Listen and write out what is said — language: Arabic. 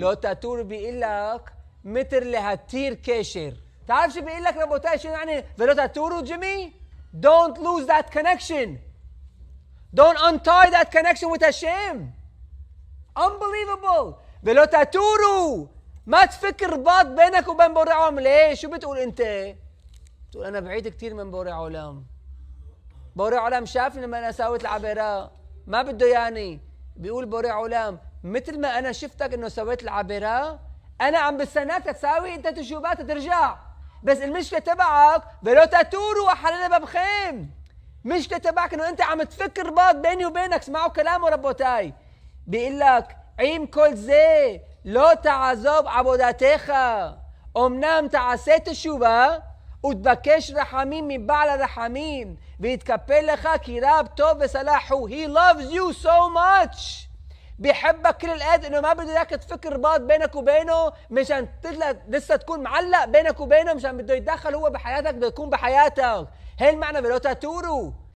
لو تاتور بيقول لك متر لهتير كاشر شو بيقول لك ربوتاي شو يعني فيلو تاتور جيمي دونت لوز ذات كونكشن دونت انتاي ذات كونكشن وذ Hashem unbelievable فيلو تاتورو ما تفكر رباط بينك وبين بوري عالم ليه شو بتقول انت بتقول انا بعيد كثير من بوري عالم بوري عالم شافني لما انا سويت العبيرات ما بده ياني بيقول بوري علام مثل ما انا شفتك انه سويت العبره انا عم بستناك تساوي انت تجوبات ترجع بس المشكله تبعك بلو تاتورو وحلال خيم مشكله تبعك انه انت عم تفكر رباط بيني وبينك اسمعوا كلامه ربوتاي بيقول لك عيم كل زي لو تعذب عبوداتيخا امنام تعسيت الشوبه ותבקש רחמים מבעל הרחמים, ויתקפל לך כי רב טוב וסלח הוא. He loves you so much. بيحبك كل الأد انه ما بده اياك تفكر رباط بينك وبينه مشان تطلع لسه تكون معلق بينك وبينه مشان بده يتدخل هو بحياتك بده يكون بحياتك هي المعنى بلوتا تورو